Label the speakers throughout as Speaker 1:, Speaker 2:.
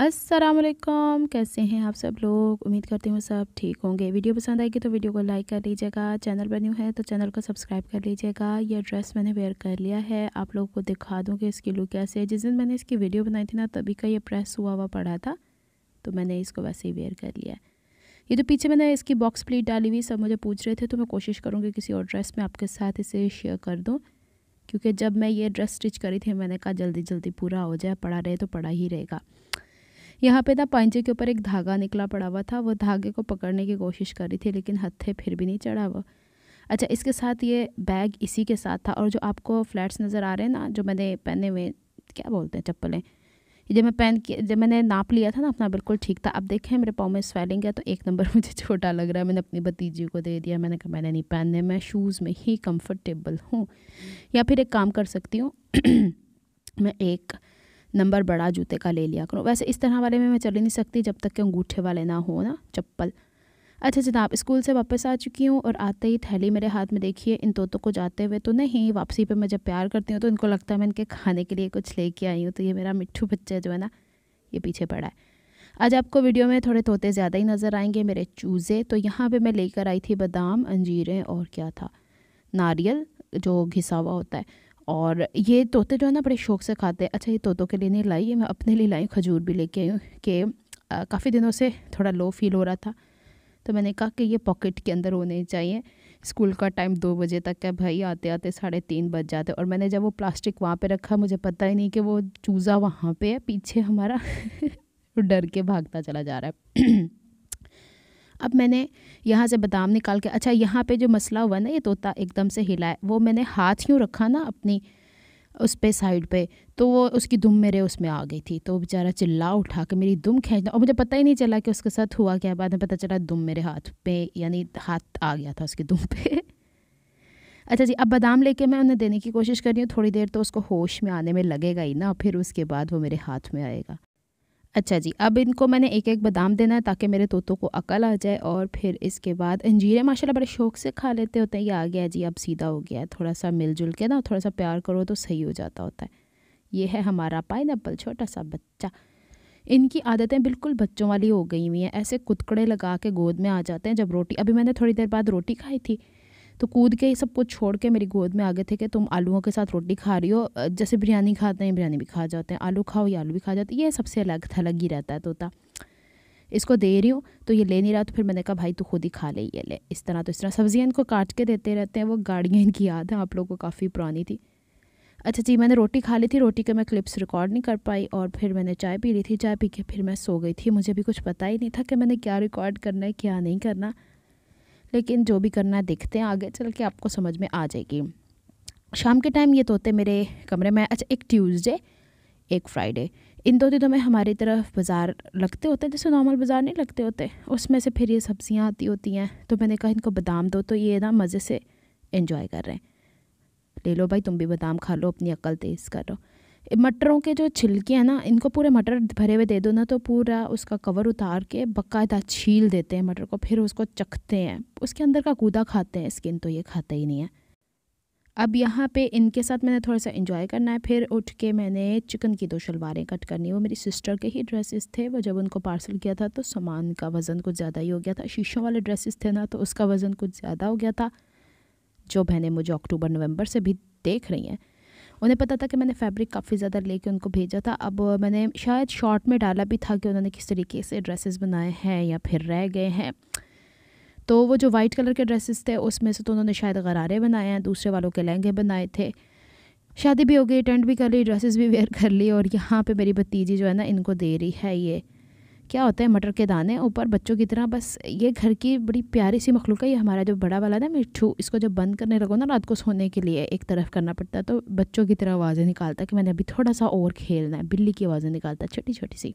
Speaker 1: वालेकुम कैसे हैं आप सब लोग उम्मीद करती हूँ सब ठीक होंगे वीडियो पसंद आएगी तो वीडियो को लाइक कर लीजिएगा चैनल पर न्यू है तो चैनल को सब्सक्राइब कर लीजिएगा ये ड्रेस मैंने वेयर कर लिया है आप लोगों को दिखा दूँ कि इसकी लुक कैसे है जिस दिन मैंने इसकी वीडियो बनाई थी ना तभी का ये प्रेस हुआ हुआ पड़ा था तो मैंने इसको वैसे ही वेयर कर लिया ये तो पीछे मैंने इसकी बॉक्स प्लीट डाली हुई सब मुझे पूछ रहे थे तो मैं कोशिश करूँगी किसी और ड्रेस में आपके साथ इसे शेयर कर दूँ क्योंकि जब मैं ये ड्रेस स्टिच करी थी मैंने कहा जल्दी जल्दी पूरा हो जाए पड़ा रहे तो पड़ा ही रहेगा यहाँ पे ना पंजे के ऊपर एक धागा निकला पड़ा हुआ था वो धागे को पकड़ने की कोशिश कर रही थी लेकिन हत्थे फिर भी नहीं चढ़ा हुआ अच्छा इसके साथ ये बैग इसी के साथ था और जो आपको फ्लैट्स नज़र आ रहे हैं ना जो मैंने पहने हुए क्या बोलते हैं चप्पलें जब मैं पहन के जब मैंने नाप लिया था ना अपना बिल्कुल ठीक था अब देखें मेरे पाँव में स्वेलिंग है तो एक नंबर मुझे छोटा लग रहा है मैंने अपनी भतीजी को दे दिया मैंने कहा मैंने नहीं पहनने मैं शूज़ में ही कंफर्टेबल हूँ या फिर एक काम कर सकती हूँ मैं एक नंबर बड़ा जूते का ले लिया करो वैसे इस तरह वाले में मैं चल नहीं सकती जब तक कि अंगूठे वाले ना हो ना चप्पल अच्छा जनाब तो स्कूल से वापस आ चुकी हूँ और आते ही थैली मेरे हाथ में देखिए इन तोतों को जाते हुए तो नहीं वापसी पर मैं जब प्यार करती हूँ तो इनको लगता है मैं इनके खाने के लिए कुछ लेके आई हूँ तो ये मेरा मिट्ठू बच्चा जो है ना ये पीछे पड़ा है आज आपको वीडियो में थोड़े तोते ज़्यादा ही नज़र आएंगे मेरे चूज़े तो यहाँ पर मैं लेकर आई थी बादाम अंजीरें और क्या था नारियल जो घिसा हुआ होता है और ये तोते जो है ना बड़े शौक से खाते हैं अच्छा ये तोतों के लिए नहीं लाई मैं अपने लिए लाई खजूर भी लेके आई हूँ कि काफ़ी दिनों से थोड़ा लो फील हो रहा था तो मैंने कहा कि ये पॉकेट के अंदर होने चाहिए स्कूल का टाइम दो बजे तक है भाई आते आते साढ़े तीन बज जाते और मैंने जब वो प्लास्टिक वहाँ पे रखा मुझे पता ही नहीं कि वो चूज़ा वहाँ पे है पीछे हमारा डर के भागता चला जा रहा है अब मैंने यहाँ से बादाम निकाल के अच्छा यहाँ पे जो मसला हुआ ना ये तोता एकदम से हिला है वो मैंने हाथ यूँ रखा ना अपनी उस पर साइड पे तो वो उसकी दुम मेरे उसमें आ गई थी तो बेचारा चिल्ला उठा के मेरी दुम खींचना और मुझे पता ही नहीं चला कि उसके साथ हुआ क्या बाद में पता चला दुम मेरे हाथ पे यानी हाथ आ गया था उसकी दुम पे अच्छा जी अब बादाम लेके मैं उन्हें देने की कोशिश कर रही हूँ थोड़ी देर तो उसको होश में आने में लगेगा ही ना फिर उसके बाद वो मेरे हाथ में आएगा अच्छा जी अब इनको मैंने एक एक बादाम देना है ताकि मेरे तोतों को अकल आ जाए और फिर इसके बाद अंजीरें माशाल्लाह बड़े शौक से खा लेते होते हैं ये आ गया जी अब सीधा हो गया है थोड़ा सा मिलजुल के ना थोड़ा सा प्यार करो तो सही हो जाता होता है ये है हमारा पाइन छोटा सा बच्चा इनकी आदतें बिल्कुल बच्चों वाली हो गई हुई हैं ऐसे कुतकड़े लगा के गोद में आ जाते हैं जब रोटी अभी मैंने थोड़ी देर बाद रोटी खाई थी तो कूद के सब कुछ छोड़ के मेरी गोद में आ गए थे कि तुम आलूओं के साथ रोटी खा रही हो जैसे बिरयानी खाते हैं बिरयानी भी खा जाते हैं आलू खाओ या आलू भी खा जाते ये सबसे अलग थलग ही रहता है तोता इसको दे रही हूँ तो ये ले नहीं रहा तो फिर मैंने कहा भाई तू खुद ही खा ले ये ले इस तरह तो इस तरह सब्जियाँ इनको काट के देते रहते हैं वो गाड़ियाँ इनकी याद हैं आप लोगों को काफ़ी पुरानी थी अच्छा जी मैंने रोटी खा ली थी रोटी के मैं क्लिप्स रिकॉर्ड नहीं कर पाई और फिर मैंने चाय पी ली थी चाय पी के फिर मैं सो गई थी मुझे भी कुछ पता ही नहीं था कि मैंने क्या रिकॉर्ड करना है क्या नहीं करना लेकिन जो भी करना है देखते हैं आगे चल के आपको समझ में आ जाएगी शाम के टाइम ये तोते मेरे कमरे में अच्छा एक ट्यूसडे एक फ्राइडे इन दो दिनों में हमारी तरफ बाज़ार लगते होते हैं जैसे नॉर्मल बाज़ार नहीं लगते होते उसमें से फिर ये सब्ज़ियाँ आती होती हैं तो मैंने कहा इनको बादाम दो तो ये ना मज़े से इन्जॉय कर रहे हैं ले लो भाई तुम भी बादाम खा लो अपनी अक्ल तेज़ करो मटरों के जो छिलके हैं ना इनको पूरे मटर भरे हुए दे दो ना तो पूरा उसका कवर उतार के बकायदा छील देते हैं मटर को फिर उसको चखते हैं उसके अंदर का कूदा खाते हैं स्किन तो ये खाता ही नहीं है अब यहाँ पे इनके साथ मैंने थोड़ा सा इन्जॉय करना है फिर उठ के मैंने चिकन की दो शलवारें कट करनी वो मेरी सिस्टर के ही ड्रेसेस थे वो जब उनको पार्सल किया था तो सामान का वज़न कुछ ज़्यादा ही हो गया था शीशों वाले ड्रेसेस थे ना तो उसका वज़न कुछ ज़्यादा हो गया था जो बहनें मुझे अक्टूबर नवंबर से भी देख रही हैं उन्हें पता था कि मैंने फैब्रिक काफ़ी ज़्यादा लेके उनको भेजा था अब मैंने शायद शॉर्ट में डाला भी था कि उन्होंने किस तरीके से ड्रेसेस बनाए हैं या फिर रह गए हैं तो वो जो वाइट कलर के ड्रेसेस थे उसमें से तो उन्होंने शायद गरारे बनाए हैं दूसरे वालों के लहंगे बनाए थे शादी भी हो गई टेंट भी कर ली ड्रेसेस भी वेयर कर ली और यहाँ पे मेरी भतीजी जो है ना इनको दे रही है ये क्या होता है मटर के दाने ऊपर बच्चों की तरह बस ये घर की बड़ी प्यारी सी मखलूक है ये हमारा जो बड़ा वाला ना मिठू इसको जब बंद करने लगो ना रात को सोने के लिए एक तरफ करना पड़ता है तो बच्चों की तरह आवाज़ें निकालता कि मैंने अभी थोड़ा सा और खेलना है बिल्ली की आवाज़ें निकालता छोटी छोटी सी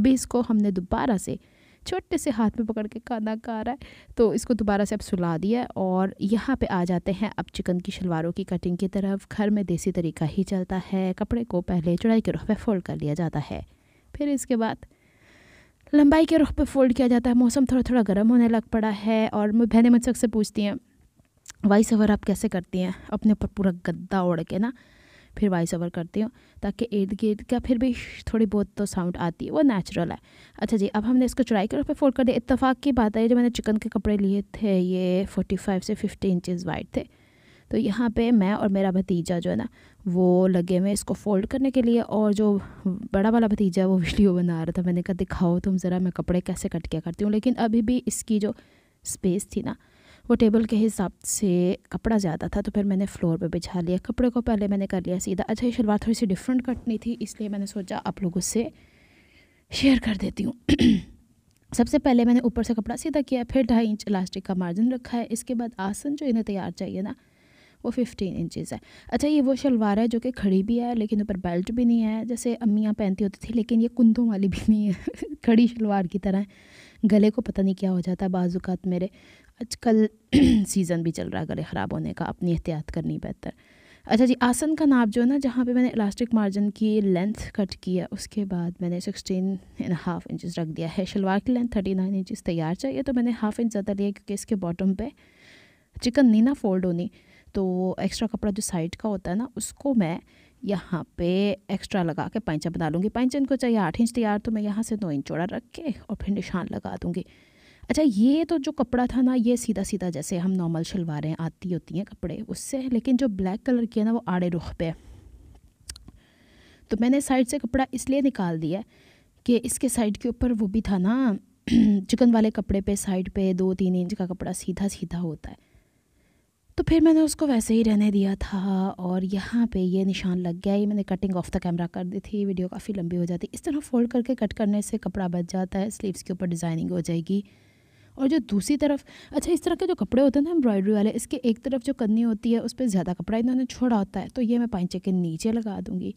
Speaker 1: अभी इसको हमने दोबारा से छोटे से हाथ में पकड़ के खाना खा रहा है तो इसको दोबारा से अब सुला दिया और यहाँ पे आ जाते हैं अब चिकन की शलवारों की कटिंग की तरफ घर में देसी तरीका ही चलता है कपड़े को पहले चढ़ाई के रूप में फोल्ड कर लिया जाता है फिर इसके बाद लंबाई के रुख पर फोल्ड किया जाता है मौसम थोड़ा थोड़ा गर्म होने लग पड़ा है और बहनें मुझसे अक्सर पूछती हैं वॉइस ओवर आप कैसे करती हैं अपने ऊपर पूरा गद्दा ओढ़ के ना फिर वॉइस ओवर करती हूँ ताकि इर्द गिर्द का फिर भी थोड़ी बहुत तो साउंड आती है वो नेचुरल है अच्छा जी अब हमने इसको चढ़ाई रूप में फोल्ड कर दिया इतफाक़ की बात है जो मैंने चिकन के कपड़े लिए थे ये फाइव से फिफ्टी इंचज़ वाइड थे तो यहाँ पे मैं और मेरा भतीजा जो है ना वो लगे हुए इसको फोल्ड करने के लिए और जो बड़ा वाला भतीजा वो वीडियो बना रहा था मैंने कहा दिखाओ तुम ज़रा मैं कपड़े कैसे कट किया करती हूँ लेकिन अभी भी इसकी जो स्पेस थी ना वो टेबल के हिसाब से कपड़ा ज़्यादा था तो फिर मैंने फ्लोर पे बिछा लिया कपड़े को पहले मैंने कर लिया सीधा अच्छा ये शलवार थोड़ी सी डिफरेंट कटनी थी इसलिए मैंने सोचा आप लोगों से शेयर कर देती हूँ सबसे पहले मैंने ऊपर से कपड़ा सीधा किया फिर ढाई इंच इलास्टिक का मार्जिन रखा है इसके बाद आसन जो इन्हें तैयार चाहिए ना वो फिफ्टीन इंचज़ है अच्छा ये वो शलवार है जो कि खड़ी भी है लेकिन ऊपर बेल्ट भी नहीं है जैसे अम्मियाँ पहनती होती थी लेकिन ये कुंदों वाली भी नहीं है खड़ी शलवार की तरह गले को पता नहीं क्या हो जाता है बाजूक़ात मेरे आजकल सीज़न भी चल रहा है गले ख़राब होने का अपनी एहतियात करनी बेहतर अच्छा जी आसन का नाप जो है ना जहाँ पे मैंने इलास्टिक मार्जिन की लेंथ कट की है उसके बाद मैंने सिक्सटीन एंड हाफ इंचज़ रख दिया है शलवार की लेंथ थर्टी नाइन इंचज़ तैयार चाहिए तो मैंने हाफ इंच ज़्यादा लिया क्योंकि इसके बॉटम पे चिकन नहीं ना फोल्ड होनी तो एक्स्ट्रा कपड़ा जो साइड का होता है ना उसको मैं यहाँ पे एक्स्ट्रा लगा के पैंचा बना लूँगी पैंचन को चाहिए आठ इंच तैयार तो मैं यहाँ से दो इंच चौड़ा रख के और फिर निशान लगा दूँगी अच्छा ये तो जो कपड़ा था ना ये सीधा सीधा जैसे हम नॉर्मल शलवारें आती होती हैं कपड़े उससे लेकिन जो ब्लैक कलर की है ना वो आड़े रुख पे है तो मैंने साइड से कपड़ा इसलिए निकाल दिया कि इसके साइड के ऊपर वो भी था ना चिकन वाले कपड़े पे साइड पे दो तीन इंच का कपड़ा सीधा सीधा होता है तो फिर मैंने उसको वैसे ही रहने दिया था और यहाँ पे ये निशान लग गया ये मैंने कटिंग ऑफ द कैमरा कर दी थी वीडियो काफ़ी लंबी हो जाती इस तरह फोल्ड करके कट करने से कपड़ा बच जाता है स्लीव्स के ऊपर डिज़ाइनिंग हो जाएगी और जो दूसरी तरफ अच्छा इस तरह के जो कपड़े होते हैं ना एम्ब्रॉयडरी वाले इसके एक तरफ जो कन्नी होती है उस पर ज़्यादा कपड़ा इन्होंने छोड़ा होता है तो ये मैं पाइचे के नीचे लगा दूँगी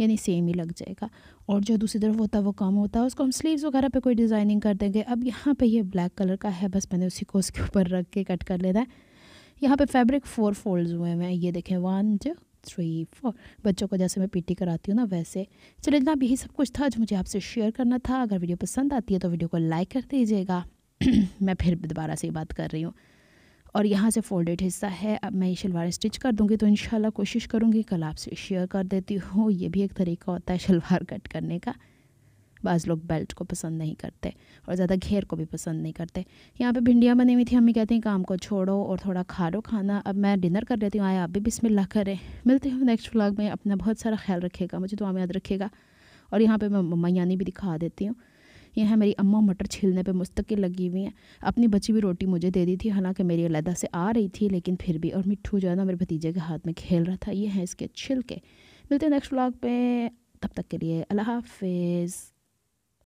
Speaker 1: यानी सेम ही लग जाएगा और जो दूसरी तरफ होता है वो कम होता है उसको हम स्लीव्स वगैरह पे कोई डिज़ाइनिंग कर देंगे अब यहाँ पे ये ब्लैक कलर का है बस मैंने उसी को उसके ऊपर रख के कट कर लेना है यहाँ पे फैब्रिक फोर फोल्ड्स हुए हैं ये देखें वन टू थ्री फोर बच्चों को जैसे मैं पीटी कराती हूँ ना वैसे चलिए जनाब यही सब कुछ था जो मुझे आपसे शेयर करना था अगर वीडियो पसंद आती है तो वीडियो को लाइक कर दीजिएगा मैं फिर दोबारा से बात कर रही हूँ और यहाँ से फोल्डेड हिस्सा है अब मैं ये शलवार स्टिच कर दूँगी तो इन कोशिश करूँगी कल आपसे शेयर कर देती हूँ ये भी एक तरीका होता है शलवार कट करने का बाज़ लोग बेल्ट को पसंद नहीं करते और ज़्यादा घेर को भी पसंद नहीं करते यहाँ पे भिंडियाँ बनी हुई थी हमें कहते हैं काम को छोड़ो और थोड़ा खा लो खाना अब मैं डिनर कर लेती हूँ आए आप भी ला करें मिलते हैं नेक्स्ट व्लॉग में अपना बहुत सारा ख्याल रखेगा मुझे तो आम याद रखेगा और यहाँ पर मैं मम्मा यानी भी दिखा देती हूँ यह है मेरी अम्मा मटर छीलने पे मुस्तकिल लगी हुई हैं अपनी बची हुई रोटी मुझे दे दी थी हालांकि मेरी अलहदा से आ रही थी लेकिन फिर भी और मिठ्ठू जो है ना मेरे भतीजे के हाथ में खेल रहा था ये है इसके छिलके मिलते हैं नेक्स्ट व्लॉग पे तब तक के लिए अल्लाह हाफिज़